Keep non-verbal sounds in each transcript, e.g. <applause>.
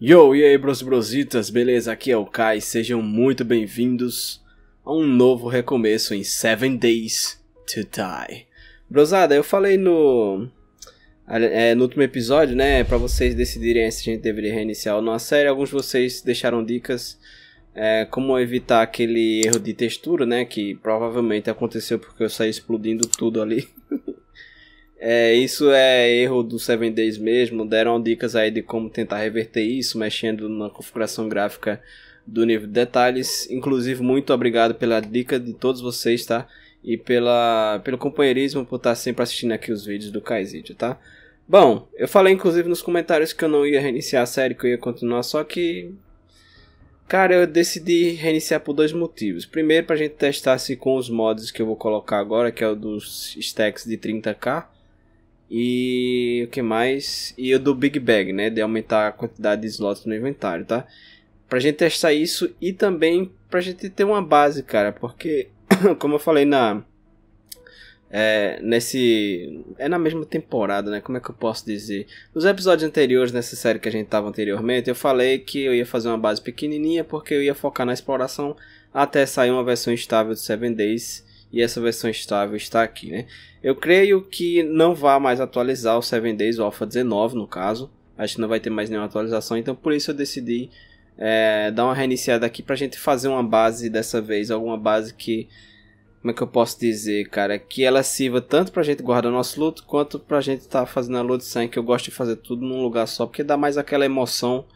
Yo, e aí bros brositas, beleza? Aqui é o Kai, sejam muito bem-vindos a um novo recomeço em 7 Days to Die. Brosada, eu falei no, é, no último episódio, né, para vocês decidirem se a gente deveria reiniciar ou não a série. Alguns de vocês deixaram dicas é, como evitar aquele erro de textura, né, que provavelmente aconteceu porque eu saí explodindo tudo ali. <laughs> É, isso é erro do Seven Days mesmo. Deram dicas aí de como tentar reverter isso, mexendo na configuração gráfica do nível de detalhes. Inclusive, muito obrigado pela dica de todos vocês, tá? E pela, pelo companheirismo por estar sempre assistindo aqui os vídeos do Kaizid, tá? Bom, eu falei inclusive nos comentários que eu não ia reiniciar a série, que eu ia continuar, só que. Cara, eu decidi reiniciar por dois motivos. Primeiro, pra gente testar se com os mods que eu vou colocar agora, que é o dos stacks de 30k, e o que mais? E o do Big Bag, né? De aumentar a quantidade de slots no inventário, tá? Pra gente testar isso e também pra gente ter uma base, cara. Porque, <coughs> como eu falei na... É, nesse... É na mesma temporada, né? Como é que eu posso dizer? Nos episódios anteriores, nessa série que a gente tava anteriormente, eu falei que eu ia fazer uma base pequenininha porque eu ia focar na exploração até sair uma versão estável do Seven Days e essa versão estável está aqui, né? Eu creio que não vá mais atualizar o 7 Days, o Alpha 19 no caso, acho que não vai ter mais nenhuma atualização, então por isso eu decidi é, dar uma reiniciada aqui pra gente fazer uma base dessa vez, alguma base que, como é que eu posso dizer, cara, que ela sirva tanto pra gente guardar nosso luto, quanto pra gente estar tá fazendo a load sangue, que eu gosto de fazer tudo num lugar só, porque dá mais aquela emoção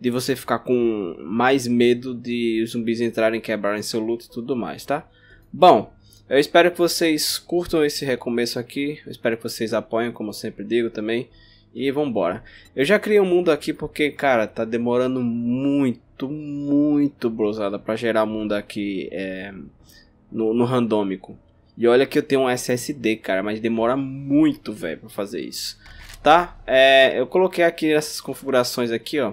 de você ficar com mais medo de os zumbis entrarem, quebrarem seu luto e tudo mais, tá? Bom, eu espero que vocês curtam esse recomeço aqui. Eu espero que vocês apoiem, como eu sempre digo também. E vambora. Eu já criei um mundo aqui porque, cara, tá demorando muito, muito, brosada, pra gerar mundo aqui é, no, no randômico. E olha que eu tenho um SSD, cara, mas demora muito, velho, pra fazer isso. Tá? É, eu coloquei aqui essas configurações aqui, ó.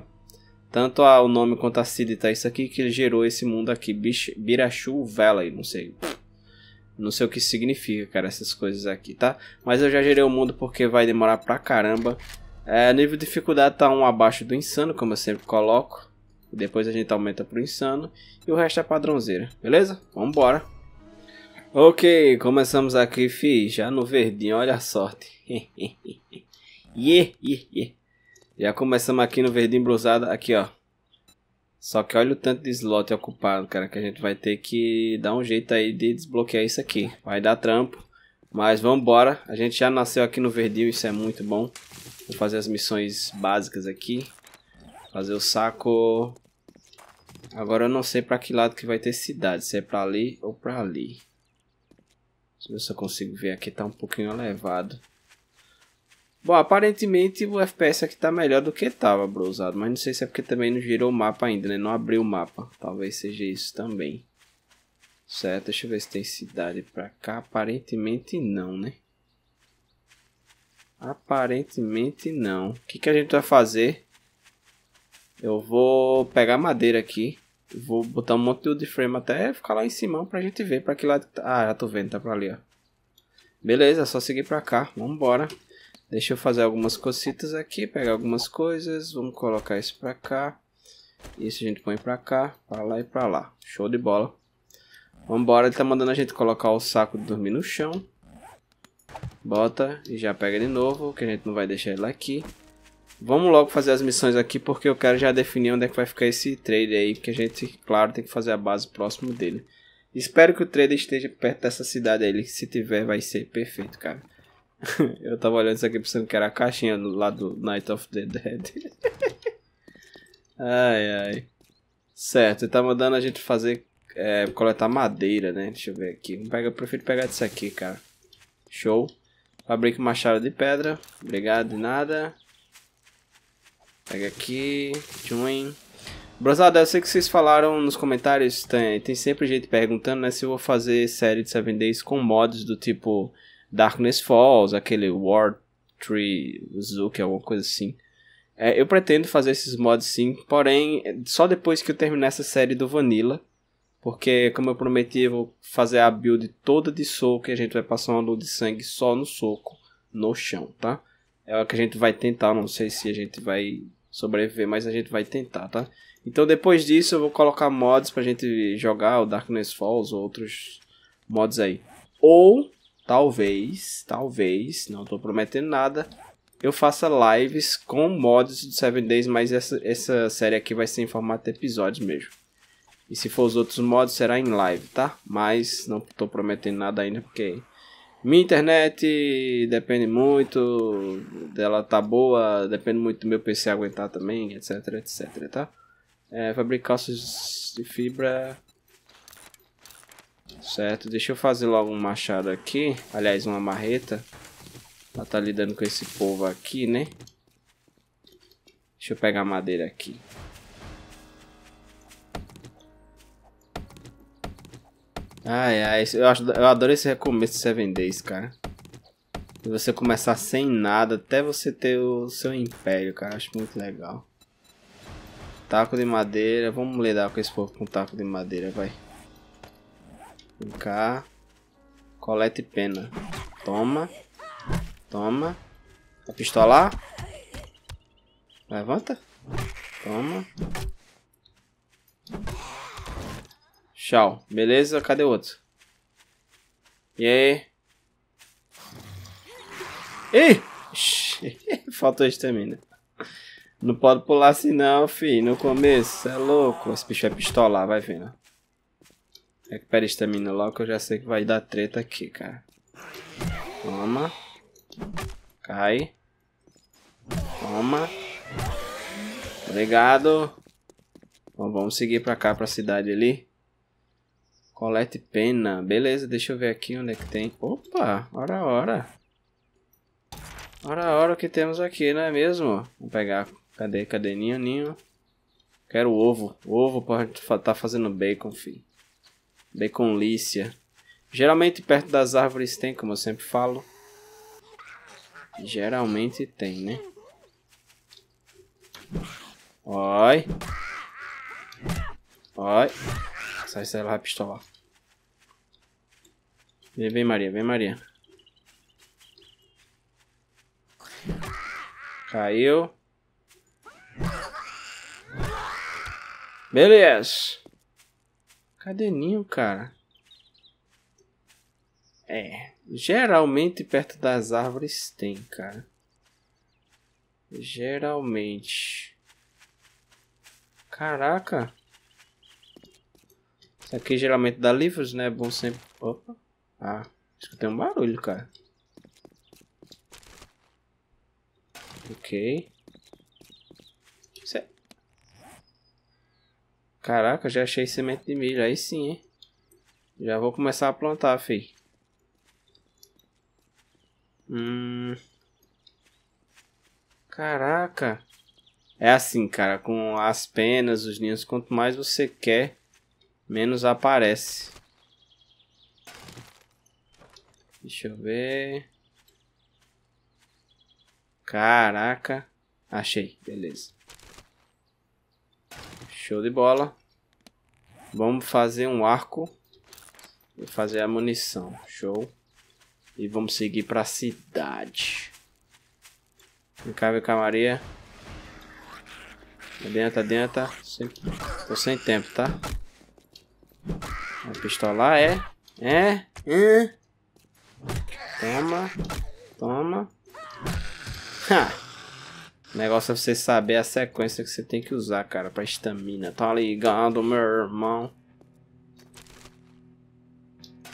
Tanto a, o nome quanto a seed tá isso aqui que gerou esse mundo aqui, Bish, Birachu Valley, não sei. Não sei o que significa, cara, essas coisas aqui, tá? Mas eu já gerei o mundo porque vai demorar pra caramba. É, nível de dificuldade tá um abaixo do insano, como eu sempre coloco. Depois a gente aumenta pro insano. E o resto é padrãozeira, beleza? Vambora. Ok, começamos aqui, fi. Já no verdinho, olha a sorte. yeah, yeah, yeah. Já começamos aqui no verdinho brusado. Aqui, ó. Só que olha o tanto de slot ocupado, cara, que a gente vai ter que dar um jeito aí de desbloquear isso aqui. Vai dar trampo, mas vamos A gente já nasceu aqui no Verdinho, isso é muito bom. Vou fazer as missões básicas aqui. Fazer o saco... Agora eu não sei para que lado que vai ter cidade, se é para ali ou para ali. Deixa eu ver se eu consigo ver aqui, tá um pouquinho elevado. Bom, aparentemente o FPS aqui tá melhor do que tava, brosado. Mas não sei se é porque também não girou o mapa ainda, né? Não abriu o mapa. Talvez seja isso também. Certo, deixa eu ver se tem cidade pra cá. Aparentemente não, né? Aparentemente não. O que, que a gente vai fazer? Eu vou pegar madeira aqui. Vou botar um monte de frame até ficar lá em cima pra gente ver pra que lado... Tá. Ah, já tô vendo, tá pra ali, ó. Beleza, é só seguir pra cá. Vambora. embora. Deixa eu fazer algumas cositas aqui, pegar algumas coisas, vamos colocar isso pra cá. Isso a gente põe pra cá, pra lá e pra lá. Show de bola. Vambora, ele tá mandando a gente colocar o saco de dormir no chão. Bota e já pega de novo, que a gente não vai deixar ele aqui. Vamos logo fazer as missões aqui, porque eu quero já definir onde é que vai ficar esse trader aí, porque a gente, claro, tem que fazer a base próximo dele. Espero que o trader esteja perto dessa cidade aí, se tiver vai ser perfeito, cara. <laughs> Eu tava olhando isso aqui pensando que era a caixinha lá do Night of the Dead. <laughs> ai, ai. Certo, ele tá mandando a gente fazer. É, coletar madeira, né? Deixa eu ver aqui. Eu prefiro pegar disso aqui, cara. Show. Fabrique machado de pedra. Obrigado, de nada. Pega aqui. join. Brosada, eu sei que vocês falaram nos comentários, tem, tem sempre gente perguntando, né, se eu vou fazer série de 7 Days com mods do tipo Darkness Falls, aquele War Tree Zook, é alguma coisa assim. É, eu pretendo fazer esses mods sim, porém só depois que eu terminar essa série do Vanilla. Porque, como eu prometi, eu vou fazer a build toda de soco e a gente vai passar uma luz de sangue só no soco, no chão, tá? É o que a gente vai tentar, não sei se a gente vai sobreviver, mas a gente vai tentar, tá? Então depois disso eu vou colocar mods pra gente jogar o Darkness Falls ou outros mods aí. Ou talvez, talvez, não estou prometendo nada, eu faça lives com mods do 7 Days, mas essa, essa série aqui vai ser em formato de episódios mesmo. E se for os outros mods, será em live, tá? Mas não estou prometendo nada ainda, porque minha internet depende muito dela tá boa, depende muito do meu PC aguentar também, etc, etc, tá? É, fabricar de fibra Certo, deixa eu fazer logo um machado aqui. Aliás, uma marreta. Pra tá lidando com esse povo aqui, né? Deixa eu pegar madeira aqui. Ai, ai, eu, acho, eu adoro esse recomeço de 7 Days, cara. E você começar sem nada até você ter o seu império, cara. Acho muito legal. Taco de madeira. Vamos lidar com esse povo com taco de madeira, vai. Vem cá. Colete pena. Toma. Toma. A pistola. Levanta. Toma. Tchau. Beleza? Cadê o outro? E aí? Ih! <laughs> Faltou estamina. Não pode pular assim não, fi. No começo, é louco. Esse bicho é pistolar, vai vendo. Recupera estamina logo que eu já sei que vai dar treta aqui, cara. Toma. Cai. Toma. Obrigado. Bom, vamos seguir pra cá, pra cidade ali. Colete pena. Beleza, deixa eu ver aqui onde é que tem. Opa, hora, hora a hora o que temos aqui, não é mesmo? Vamos pegar. Cadê, cadê? Ninho, ninho. Quero ovo. Ovo pra tá fazendo bacon, filho. Deconlícia. Geralmente perto das árvores tem, como eu sempre falo. Geralmente tem, né? Oi. Oi. Sai, sai lá, pistola. Vem, vem, Maria, vem, Maria. Caiu. Beleza. Cadê ninho, cara? É, geralmente perto das árvores tem, cara. Geralmente. Caraca. Isso aqui geralmente dá livros, né? É bom sempre... Opa. Ah, tem um barulho, cara. Ok. Isso é Caraca, já achei semente de milho. Aí sim, hein? Já vou começar a plantar, fi. Hum... Caraca. É assim, cara. Com as penas, os ninhos, quanto mais você quer, menos aparece. Deixa eu ver. Caraca. Achei. Beleza. Show de bola. Vamos fazer um arco. E fazer a munição. Show. E vamos seguir pra cidade. Vem cá, vem cá, Maria. Adianta, adianta. Tô sem tempo, tá? Vai pistolar, é? É? É? Toma. Toma. Ha! O negócio é você saber a sequência que você tem que usar, cara, pra estamina. Tá ligado, meu irmão?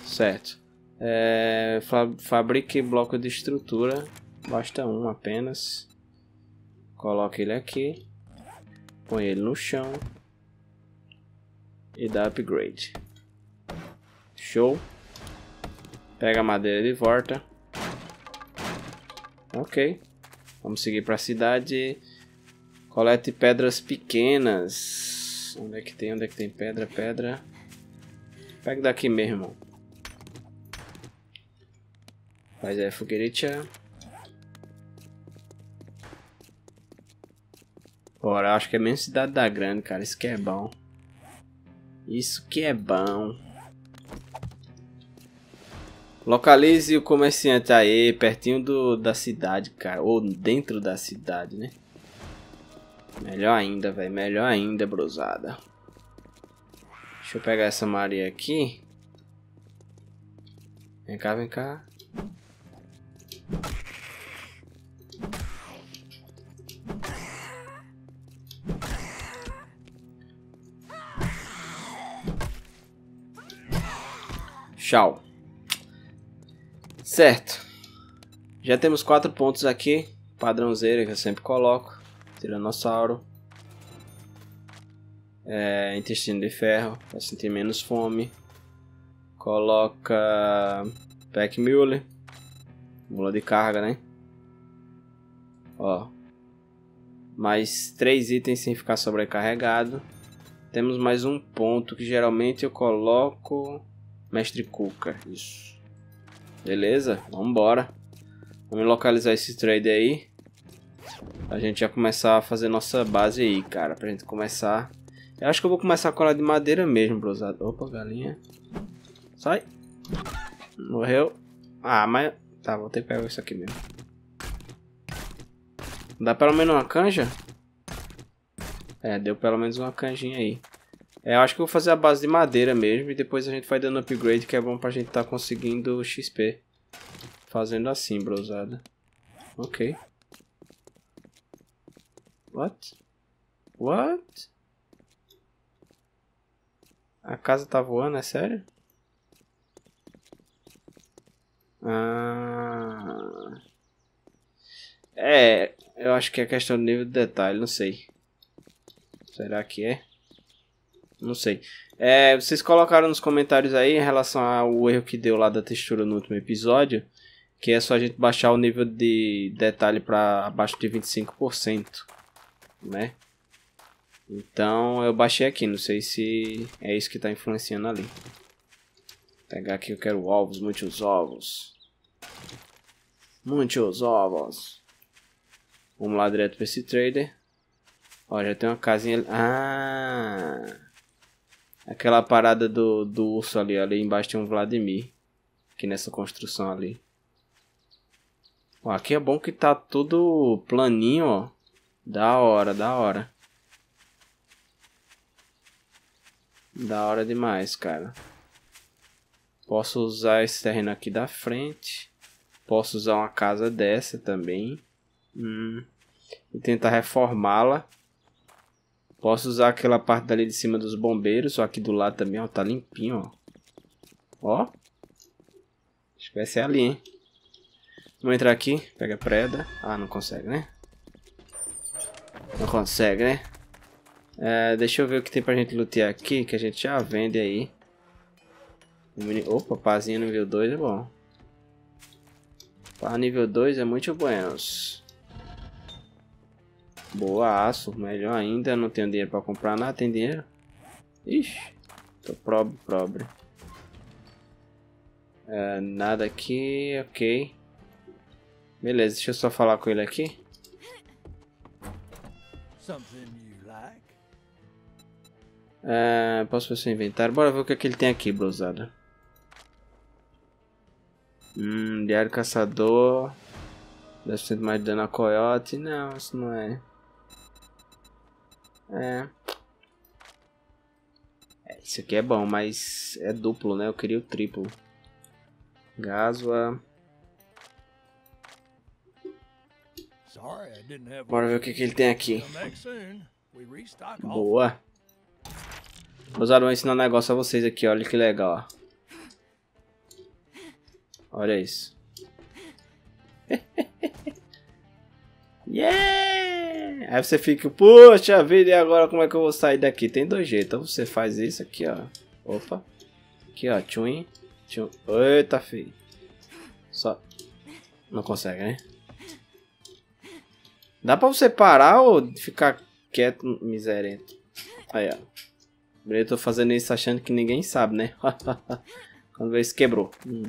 Certo. É, fabrique bloco de estrutura. Basta um apenas. Coloque ele aqui. Põe ele no chão. E dá upgrade. Show. Pega a madeira de volta. Ok. Vamos seguir para a cidade. Colete pedras pequenas. Onde é que tem? Onde é que tem pedra? Pedra. Pega daqui mesmo. Mas é fogueira. Bora, acho que é menos cidade da grande, cara. Isso que é bom. Isso que é bom. Localize o comerciante aí, pertinho do, da cidade, cara. Ou dentro da cidade, né? Melhor ainda, velho. Melhor ainda, brosada. Deixa eu pegar essa Maria aqui. Vem cá, vem cá. Tchau. Certo. Já temos quatro pontos aqui. Padrãozeira que eu sempre coloco. Tiranossauro. É, intestino de ferro. Pra sentir menos fome. Coloca. Pack Mule. Mula de carga, né? Ó. Mais três itens sem ficar sobrecarregado. Temos mais um ponto que geralmente eu coloco. Mestre Cuca. Isso. Beleza, vambora. Vamos localizar esse trade aí. A gente já começar a fazer nossa base aí, cara. Pra gente começar... Eu acho que eu vou começar com colar de madeira mesmo, brosado. Opa, galinha. Sai. Morreu. Ah, mas... Tá, vou ter que pegar isso aqui mesmo. Dá pelo menos uma canja? É, deu pelo menos uma canjinha aí. É, acho que eu vou fazer a base de madeira mesmo e depois a gente vai dando upgrade que é bom pra gente tá conseguindo XP. Fazendo assim, brosada. Ok. What? What? A casa tá voando, é sério? Ah... É, eu acho que é questão do nível de detalhe, não sei. Será que é? Não sei. É, vocês colocaram nos comentários aí em relação ao erro que deu lá da textura no último episódio, que é só a gente baixar o nível de detalhe para abaixo de 25%, né? Então eu baixei aqui, não sei se é isso que está influenciando ali. Vou pegar aqui, eu quero ovos, muitos ovos. Muitos ovos. Vamos lá direto para esse trader. Ó, já tem uma casinha ali. Ah! Aquela parada do, do urso ali, ali embaixo tem um Vladimir. Aqui nessa construção ali. Ó, aqui é bom que tá tudo planinho, ó. Da hora, da hora. Da hora demais, cara. Posso usar esse terreno aqui da frente. Posso usar uma casa dessa também. Hum. E tentar reformá-la. Posso usar aquela parte dali de cima dos bombeiros, só aqui do lado também, ó, tá limpinho, ó. Ó. Acho que vai ser ali, hein. Vamos entrar aqui, pega a preda. Ah, não consegue, né? Não consegue, né? É, deixa eu ver o que tem pra gente lutear aqui, que a gente já vende aí. Opa, pazinha nível 2 é bom. Pá nível 2 é muito buenos. Boa, aço. Melhor ainda. Não tenho dinheiro pra comprar nada. Tem dinheiro? Ixi. Tô pobre, pobre. É, nada aqui. Ok. Beleza, deixa eu só falar com ele aqui. É, posso ver seu inventário? Bora ver o que, é que ele tem aqui, blusada Hum, diário caçador. 10% mais de dano a coiote. Não, isso não é. É. é. Isso aqui é bom, mas é duplo, né? Eu queria o triplo. Gaswa. Bora ver o que, que ele tem aqui. Boa. Rosário, vou ensinar um negócio a vocês aqui, olha que legal, ó. Olha isso. <laughs> yeah! Aí você fica, poxa vida, e agora como é que eu vou sair daqui? Tem dois jeitos. Então você faz isso aqui, ó. Opa. Aqui, ó. Tchum. Tchum. Eita, filho. Só. Não consegue, né? Dá pra você parar ou ficar quieto, miserento? Aí, ó. Eu tô fazendo isso achando que ninguém sabe, né? <laughs> Quando vê isso, quebrou. Hum.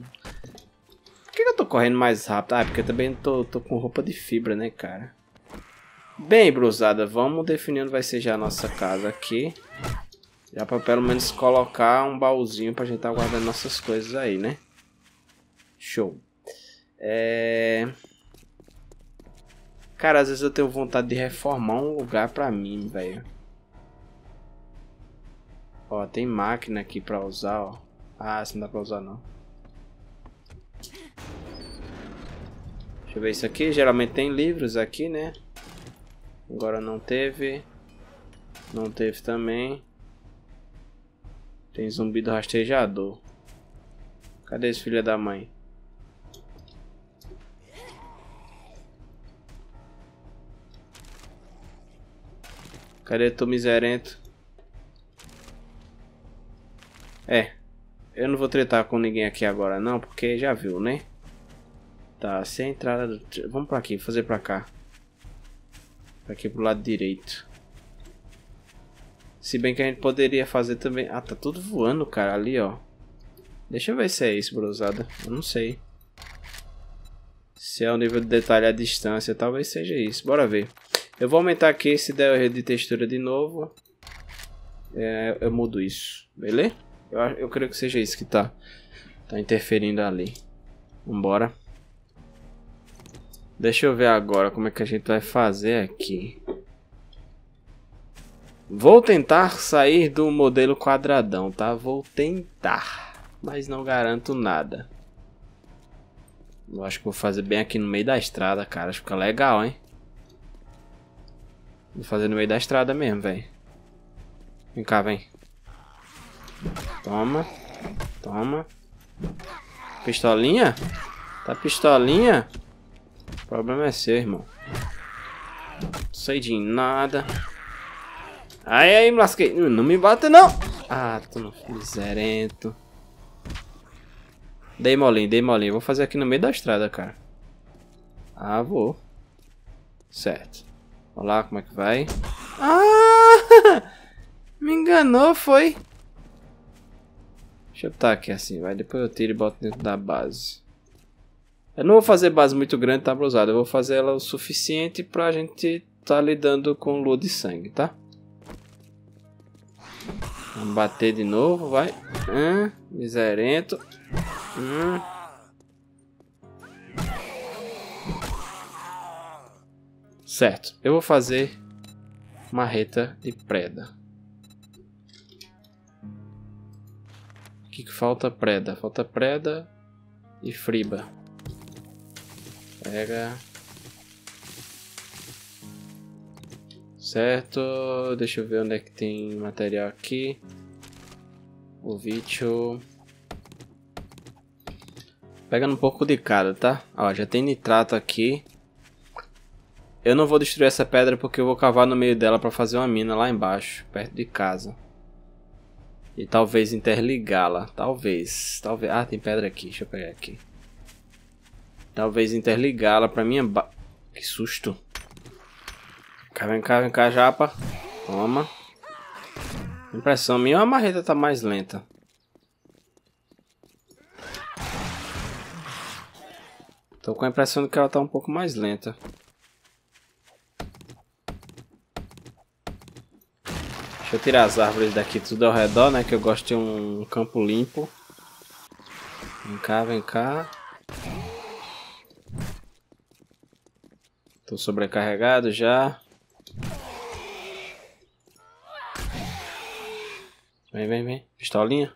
Por que eu tô correndo mais rápido? Ah, é porque eu também tô, tô com roupa de fibra, né, cara? Bem, brusada, vamos definindo vai ser já a nossa casa aqui. Já pra pelo menos colocar um baúzinho para a gente estar tá guardando nossas coisas aí, né? Show. É... Cara, às vezes eu tenho vontade de reformar um lugar pra mim, velho. Ó, tem máquina aqui pra usar, ó. Ah, essa não dá pra usar, não. Deixa eu ver isso aqui. Geralmente tem livros aqui, né? Agora não teve. Não teve também. Tem zumbi do rastejador. Cadê esse filho da mãe? Cadê tu miserento? É. Eu não vou tretar com ninguém aqui agora não, porque já viu, né? Tá, sem entrada do... Vamos pra aqui, fazer pra cá. Aqui pro lado direito. Se bem que a gente poderia fazer também... Ah, tá tudo voando, cara, ali, ó. Deixa eu ver se é isso, brosada. Eu não sei. Se é o nível de detalhe à distância, talvez seja isso. Bora ver. Eu vou aumentar aqui, se der erro de textura de novo. É, eu mudo isso, beleza? Eu, eu creio que seja isso que tá, tá interferindo ali. Vambora. Deixa eu ver agora como é que a gente vai fazer aqui. Vou tentar sair do modelo quadradão, tá? Vou tentar, mas não garanto nada. Eu acho que vou fazer bem aqui no meio da estrada, cara. Acho que fica legal, hein? Vou fazer no meio da estrada mesmo, velho. Vem cá, vem. Toma. Toma. Pistolinha? Tá pistolinha? O problema é seu, irmão. Sei de nada. Aí, aí, me lasquei. Não me bata, não. Ah, tu não miserento. Dei molinho, dei molinho. Vou fazer aqui no meio da estrada, cara. Ah, vou. Certo. Vamos lá, como é que vai? Ah! <laughs> Me enganou, foi. Deixa eu estar aqui assim, vai. Depois eu tiro e boto dentro da base. Eu não vou fazer base muito grande, tá, brusada? Eu vou fazer ela o suficiente pra gente tá lidando com lua de sangue, tá? Vamos bater de novo, vai. Hum, miserento. Hum. Certo, eu vou fazer marreta de preda. O que, que falta preda? Falta preda e friba. Pega. Certo, deixa eu ver onde é que tem material aqui. O vídeo. Pegando um pouco de cada, tá? Ó, já tem nitrato aqui. Eu não vou destruir essa pedra porque eu vou cavar no meio dela para fazer uma mina lá embaixo, perto de casa. E talvez interligá-la, talvez, talvez. Ah, tem pedra aqui, deixa eu pegar aqui. Talvez interligá-la pra minha ba... Que susto. Cá, vem cá, vem cá, japa. Toma. Impressão minha, a marreta tá mais lenta. Tô com a impressão de que ela tá um pouco mais lenta. Deixa eu tirar as árvores daqui tudo ao redor, né? Que eu gosto de um campo limpo. Vem cá, vem cá. Tô sobrecarregado já. Vem, vem, vem. Pistolinha.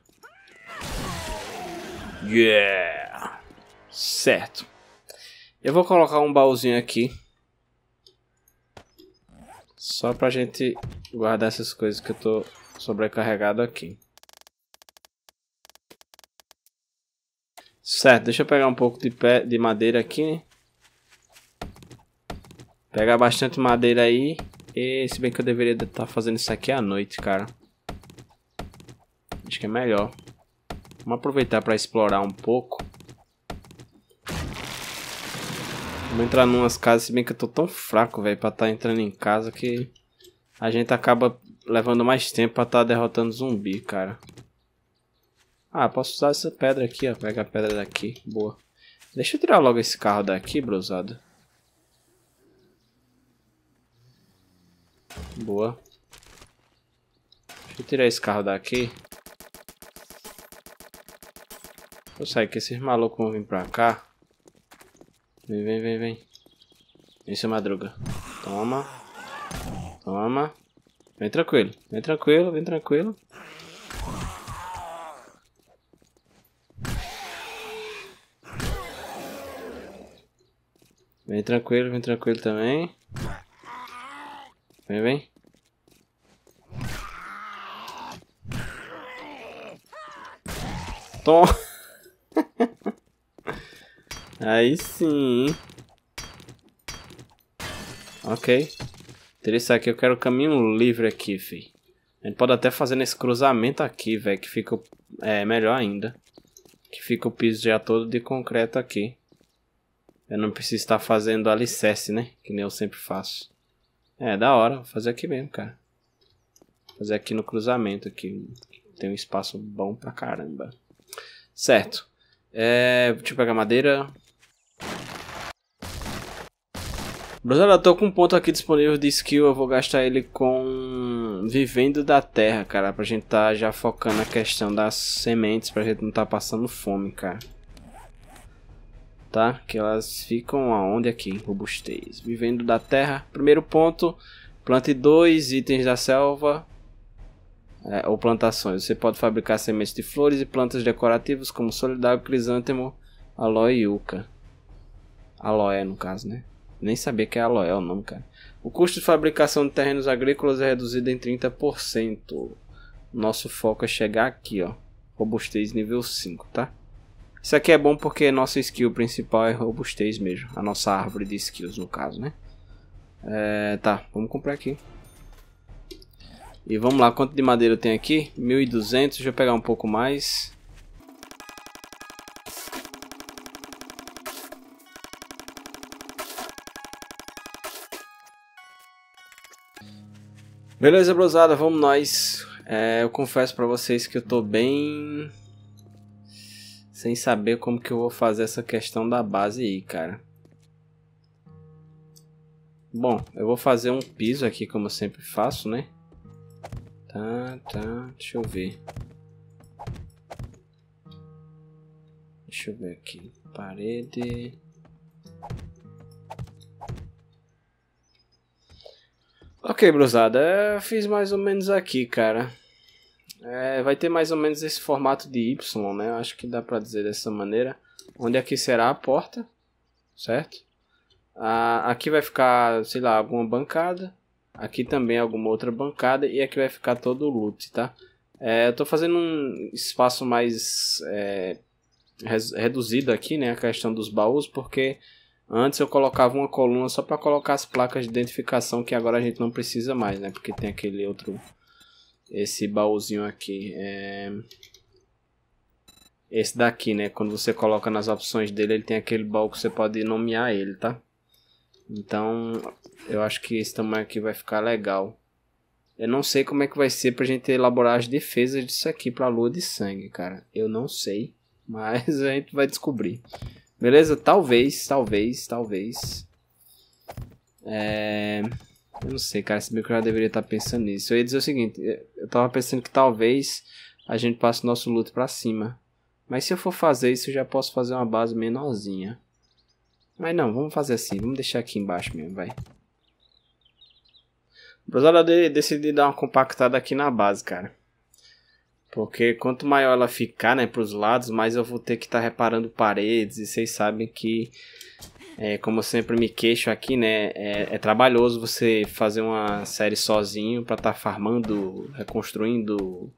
Yeah! Certo. Eu vou colocar um baúzinho aqui. Só pra gente guardar essas coisas que eu tô sobrecarregado aqui. Certo, deixa eu pegar um pouco de, pé, de madeira aqui. Pegar bastante madeira aí. E se bem que eu deveria estar tá fazendo isso aqui à noite, cara. Acho que é melhor. Vamos aproveitar para explorar um pouco. Vamos entrar umas casas, se bem que eu tô tão fraco, velho, para estar tá entrando em casa que a gente acaba levando mais tempo para estar tá derrotando zumbi, cara. Ah, posso usar essa pedra aqui, ó. Pega a pedra daqui. Boa. Deixa eu tirar logo esse carro daqui, brusado. Boa. Deixa eu tirar esse carro daqui. Vou sair que esses malucos vão vir pra cá. Vem, vem, vem, vem. Vem seu madruga. Toma. Toma. Vem tranquilo. Vem tranquilo, vem tranquilo. Vem tranquilo, vem tranquilo também. Vem, vem. Toma. <laughs> Aí sim. Ok. Interessante aqui, eu quero caminho livre aqui, fi. A gente pode até fazer nesse cruzamento aqui, velho, que fica é melhor ainda. Que fica o piso já todo de concreto aqui. Eu não preciso estar fazendo alicerce, né? Que nem eu sempre faço. É, da hora. Vou fazer aqui mesmo, cara. Vou fazer aqui no cruzamento aqui. Tem um espaço bom pra caramba. Certo. É, deixa eu pegar madeira. Brother, eu tô com um ponto aqui disponível de skill, eu vou gastar ele com Vivendo da Terra, cara, pra gente tá já focando na questão das sementes, pra gente não tá passando fome, cara tá? Que elas ficam aonde aqui? Robustez. Vivendo da terra. Primeiro ponto, plante dois itens da selva é, ou plantações. Você pode fabricar sementes de flores e plantas decorativas como solidário, crisântemo, aloe e yuca. Aloe, no caso, né? Nem sabia que é aloe é o nome, cara. O custo de fabricação de terrenos agrícolas é reduzido em 30%. Nosso foco é chegar aqui, ó. Robustez nível 5, tá? Isso aqui é bom porque nossa skill principal é robustez mesmo. A nossa árvore de skills, no caso, né? É, tá, vamos comprar aqui. E vamos lá, quanto de madeira eu tenho aqui? 1200, deixa eu pegar um pouco mais. Beleza, brosada, vamos nós. É, eu confesso pra vocês que eu tô bem sem saber como que eu vou fazer essa questão da base aí, cara. Bom, eu vou fazer um piso aqui como eu sempre faço, né? Tá, tá, deixa eu ver. Deixa eu ver aqui. Parede. Ok, brusada. eu fiz mais ou menos aqui, cara. É, vai ter mais ou menos esse formato de Y, né? Acho que dá para dizer dessa maneira. Onde aqui será a porta, certo? Ah, aqui vai ficar, sei lá, alguma bancada. Aqui também alguma outra bancada. E aqui vai ficar todo o loot, tá? É, eu tô fazendo um espaço mais é, reduzido aqui, né? A questão dos baús, porque antes eu colocava uma coluna só para colocar as placas de identificação que agora a gente não precisa mais, né? Porque tem aquele outro esse baúzinho aqui. É... Esse daqui, né? Quando você coloca nas opções dele, ele tem aquele baú que você pode nomear ele, tá? Então, eu acho que esse tamanho aqui vai ficar legal. Eu não sei como é que vai ser pra gente elaborar as defesas disso aqui pra lua de sangue, cara. Eu não sei, <laughs> mas a gente vai descobrir. Beleza? Talvez, talvez, talvez. É... Eu não sei, cara. Se bem que eu já deveria estar tá pensando nisso. Eu ia dizer o seguinte: tava pensando que talvez a gente passe nosso luto para cima. Mas se eu for fazer isso, eu já posso fazer uma base menorzinha. Mas não, vamos fazer assim. Vamos deixar aqui embaixo mesmo, vai. Brosada, de, decidi dar uma compactada aqui na base, cara. Porque quanto maior ela ficar, né, pros lados, mais eu vou ter que estar tá reparando paredes. E vocês sabem que é, como eu sempre me queixo aqui, né? É, é trabalhoso você fazer uma série sozinho para estar tá farmando, reconstruindo,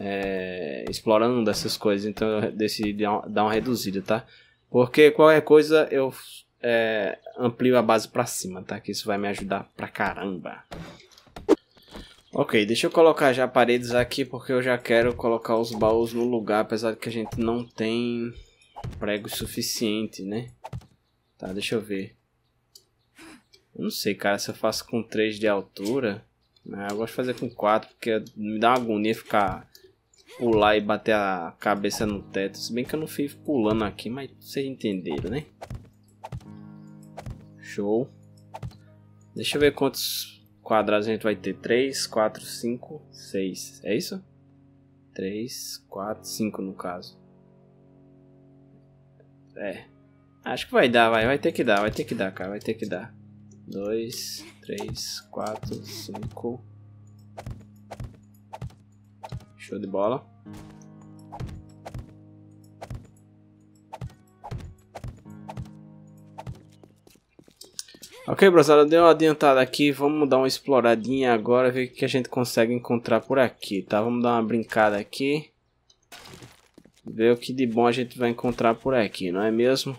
é, explorando essas coisas. Então eu decidi dar uma reduzida, tá? Porque qualquer coisa eu é, amplio a base para cima, tá? Que isso vai me ajudar pra caramba. Ok, deixa eu colocar já paredes aqui porque eu já quero colocar os baús no lugar, apesar de que a gente não tem prego suficiente, né? Tá, deixa eu ver. Eu não sei, cara, se eu faço com 3 de altura. Né, eu gosto de fazer com 4, porque me dá uma agonia ficar pular e bater a cabeça no teto. Se bem que eu não fui pulando aqui, mas vocês entenderam, né? Show. Deixa eu ver quantos quadrados a gente vai ter. 3, 4, 5, 6. É isso? 3, 4, 5 no caso. É. Acho que vai dar, vai. Vai ter que dar, vai ter que dar, cara. Vai ter que dar. 2, 3, 4, 5. Show de bola. Ok, brosada, deu uma adiantada aqui. Vamos dar uma exploradinha agora, ver o que a gente consegue encontrar por aqui, tá? Vamos dar uma brincada aqui. Ver o que de bom a gente vai encontrar por aqui, não é mesmo?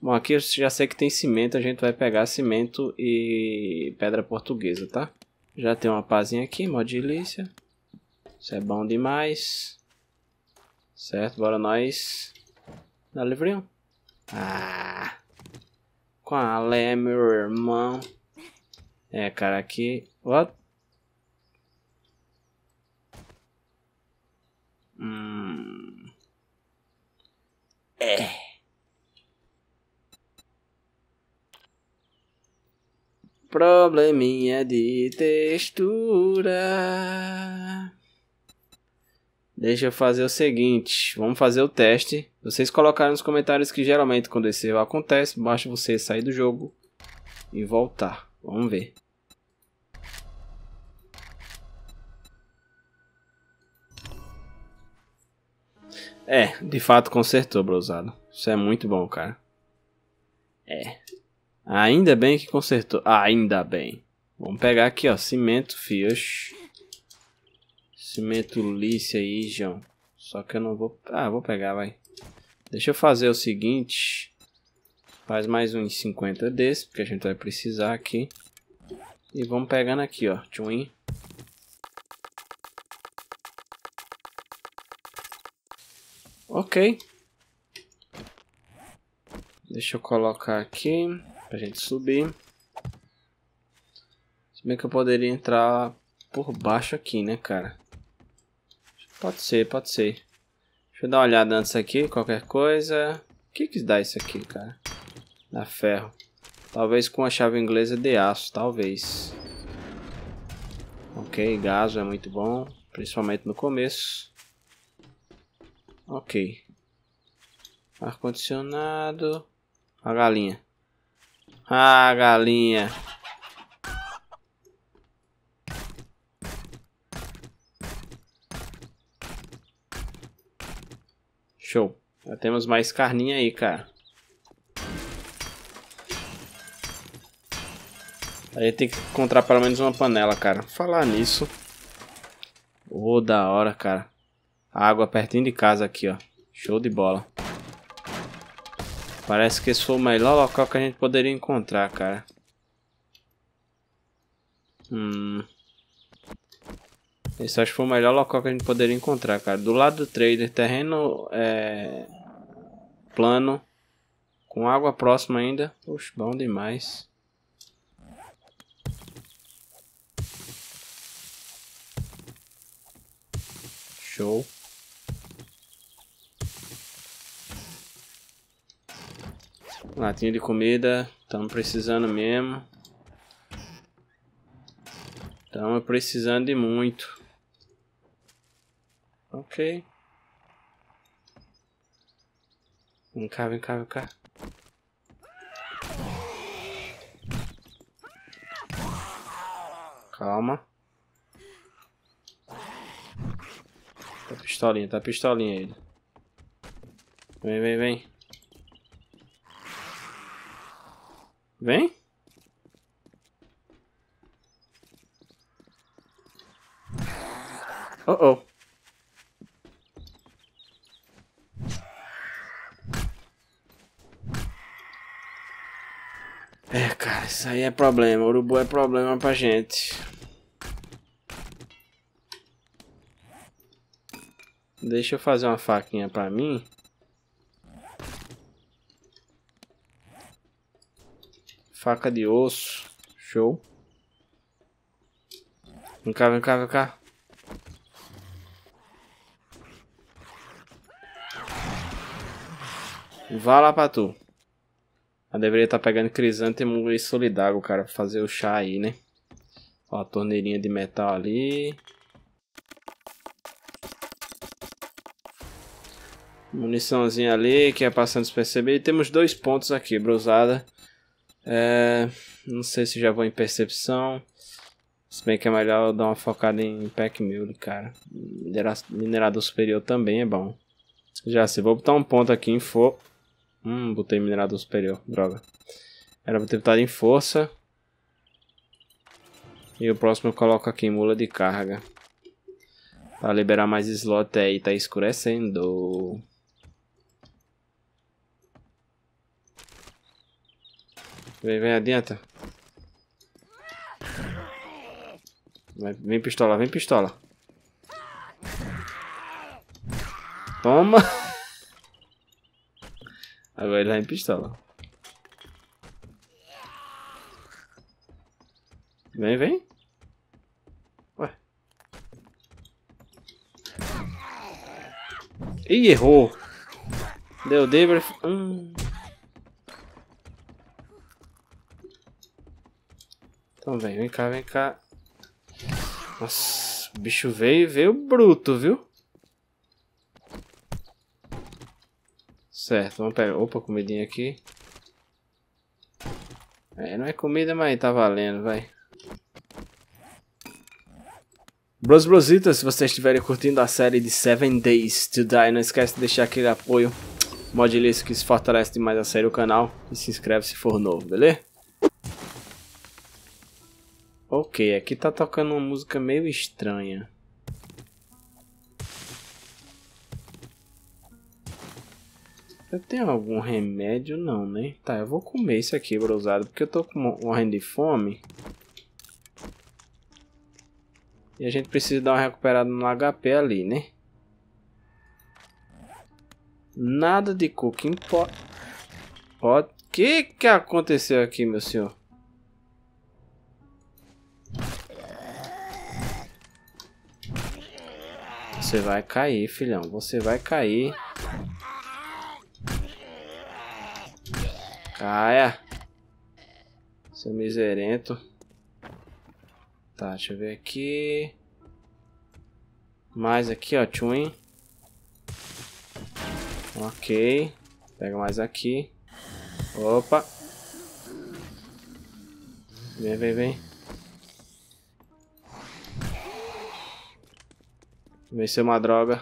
Bom, aqui eu já sei que tem cimento, a gente vai pegar cimento e pedra portuguesa, tá? Já tem uma pazinha aqui, modilícia. Isso é bom demais. Certo, bora nós. Dá livrinho. Ah! Qual é, meu irmão? É, cara, aqui... What? Hum... É... Probleminha de textura. Deixa eu fazer o seguinte, vamos fazer o teste. Vocês colocaram nos comentários que geralmente quando esse erro acontece, basta você sair do jogo e voltar. Vamos ver. É, de fato consertou, brosado. Isso é muito bom, cara. É, Ainda bem que consertou. Ah, ainda bem. Vamos pegar aqui, ó. Cimento, fios. Cimento lice aí, João. Só que eu não vou... Ah, vou pegar, vai. Deixa eu fazer o seguinte. Faz mais uns 50 desses, porque a gente vai precisar aqui. E vamos pegando aqui, ó. Twin. Ok. Deixa eu colocar aqui. Pra gente subir. Se bem que eu poderia entrar por baixo aqui, né, cara? Pode ser, pode ser. Deixa eu dar uma olhada antes aqui, qualquer coisa. O que que dá isso aqui, cara? Dá ferro. Talvez com a chave inglesa de aço, talvez. Ok, gaso é muito bom, principalmente no começo. Ok. Ar-condicionado. A galinha. Ah, galinha. Show. Já temos mais carninha aí, cara. Aí tem que encontrar pelo menos uma panela, cara. Falar nisso. Ô, oh, da hora, cara. água pertinho de casa aqui, ó. Show de bola. Parece que esse foi o melhor local que a gente poderia encontrar, cara. Hum. Esse acho que foi o melhor local que a gente poderia encontrar, cara. Do lado do trader, terreno é, plano, com água próxima ainda. Puxa, bom demais. Show. Latinha de comida, estamos precisando mesmo. Estamos precisando de muito. Ok. Vem cá, vem cá, vem cá. Calma. Tá pistolinha, tá pistolinha ele. Vem, vem, vem. Vem? Oh, oh. É, cara, isso aí é problema. O urubu é problema pra gente. Deixa eu fazer uma faquinha pra mim. Faca de osso. Show. Vem cá, vem cá, vem cá. Vá lá pra tu. Eu deveria estar tá pegando crisântemo e solidago cara, pra fazer o chá aí, né? Ó, a torneirinha de metal ali. Muniçãozinha ali, que é passando despercebido. E temos dois pontos aqui, brusada. É, não sei se já vou em percepção. Se bem que é melhor dar uma focada em pack mil cara. Minerador superior também é bom. Já se vou botar um ponto aqui em for... Hum, botei minerador superior, droga. Era pra ter botado em força. E o próximo eu coloco aqui em mula de carga. Pra liberar mais slot aí, tá escurecendo. Vem, vem adianta. vem pistola, vem pistola. Toma. <laughs> Agora ele vai em pistola. Vem, vem. Ué. Ih, errou. Deu Debra. Hum. Então vem, vem cá, vem cá. Nossa, o bicho veio, veio bruto, viu? Certo, vamos pegar. Opa, comidinha aqui. É, não é comida, mas tá valendo, vai. Bros Brositas, se vocês estiverem curtindo a série de 7 Days to Die, não esquece de deixar aquele apoio modilício que se fortalece demais a série o canal e se inscreve se for novo, beleza? Ok, aqui tá tocando uma música meio estranha. Eu tenho algum remédio? Não, né? Tá, eu vou comer isso aqui, brusado, porque eu tô morrendo de fome. E a gente precisa dar uma recuperada no HP ali, né? Nada de cooking pot. Pot. O que que aconteceu aqui, meu senhor? Você vai cair, filhão. Você vai cair. Caia. Seu miserento. Tá, deixa eu ver aqui. Mais aqui, ó. Twin. Ok. Pega mais aqui. Opa. Vem, vem, vem. Vencer uma droga.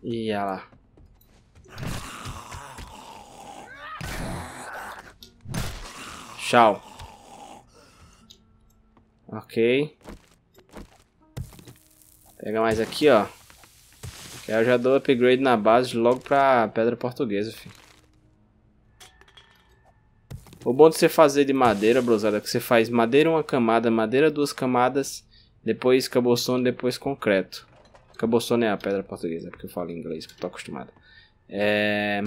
E ela lá. Tchau. Ok. Pega mais aqui, ó. Que eu já dou upgrade na base logo pra pedra portuguesa, filho. O bom de você fazer de madeira, brosada, é que você faz madeira uma camada, madeira duas camadas, depois cabossone, depois concreto. Cabossone é a pedra portuguesa, é porque eu falo inglês, que eu tô acostumado. É...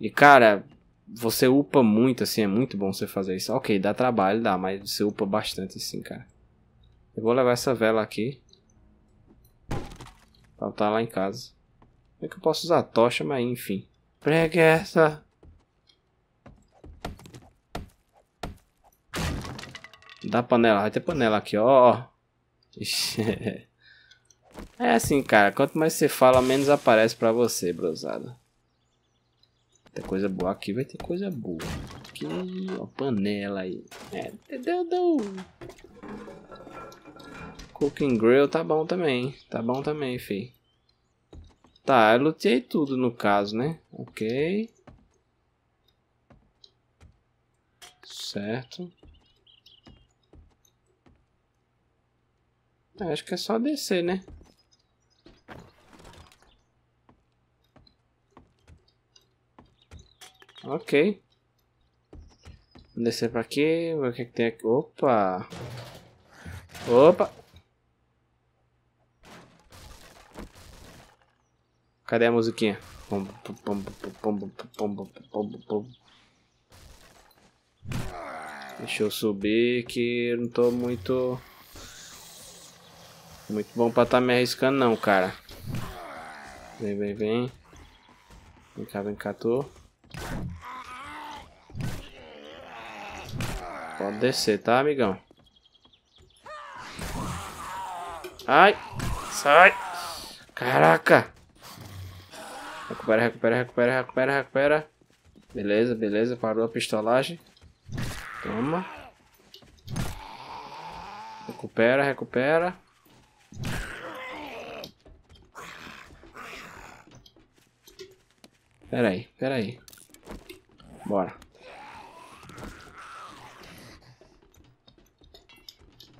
E cara, você upa muito, assim, é muito bom você fazer isso. Ok, dá trabalho, dá, mas você upa bastante, assim, cara. Eu vou levar essa vela aqui. Pra estar lá em casa. Como é que eu posso usar a tocha, mas enfim. Preguiça. Dá panela, vai ter panela aqui, ó. <laughs> é assim, cara. Quanto mais você fala, menos aparece pra você, brosada. Tem coisa boa aqui, vai ter coisa boa. Aqui, ó, panela aí. É, deu, deu. Cooking Grill tá bom também, tá bom também, fi. Tá, eu lutei tudo no caso, né? Ok. Certo. acho que é só descer, né? Ok. Vou descer pra aqui, ver o que, que tem aqui. Opa! Opa! Cadê a musiquinha? Deixa eu subir que eu não tô muito... Muito bom pra tá me arriscando não, cara. Vem, vem, vem. Vem cá, vem cá, tu. Pode descer, tá, amigão? Ai! Sai! Caraca! Recupera, recupera, recupera, recupera, recupera. Beleza, beleza. Parou a pistolagem. Toma. Recupera, recupera. Peraí, peraí. Bora.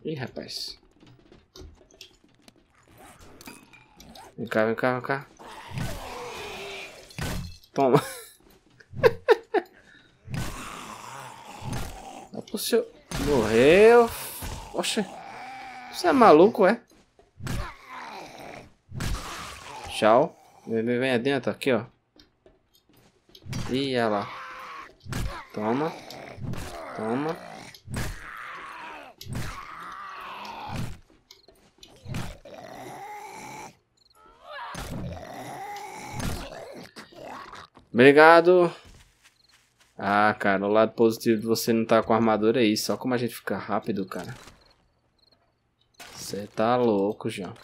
Ih, rapaz. Vem cá, vem cá, vem cá. Toma. Dá pro seu... Morreu. Oxe. Você é maluco, é? Tchau. Vem, vem, vem adentro aqui, ó. Ih, ela. Toma. Toma. Obrigado. Ah, cara, o lado positivo de você não tá com armadura é isso. Só como a gente fica rápido, cara. Você tá louco, João.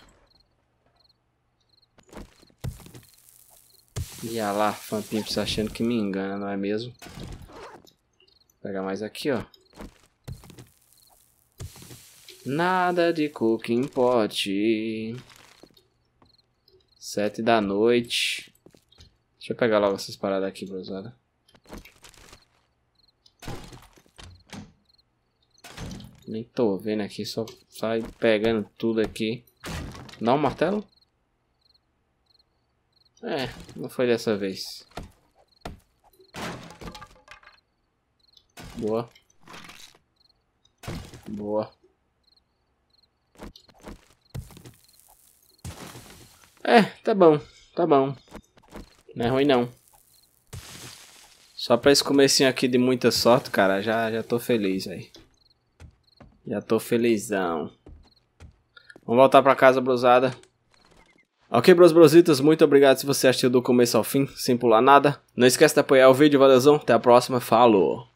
E a lá, Fanpimps achando que me engana, não é mesmo? Vou pegar mais aqui, ó. Nada de cooking pot. Sete da noite. Deixa eu pegar logo essas paradas aqui, brosada. Nem tô vendo aqui, só sai pegando tudo aqui. Dá um martelo? É, não foi dessa vez. Boa. Boa. É, tá bom, tá bom. Não é ruim não. Só pra esse comecinho aqui de muita sorte, cara, já, já tô feliz aí. Já tô felizão. Vamos voltar pra casa, brusada. Ok, bros brositas, muito obrigado se você assistiu do começo ao fim, sem pular nada. Não esquece de apoiar o vídeo, valeuzão, até a próxima, falou!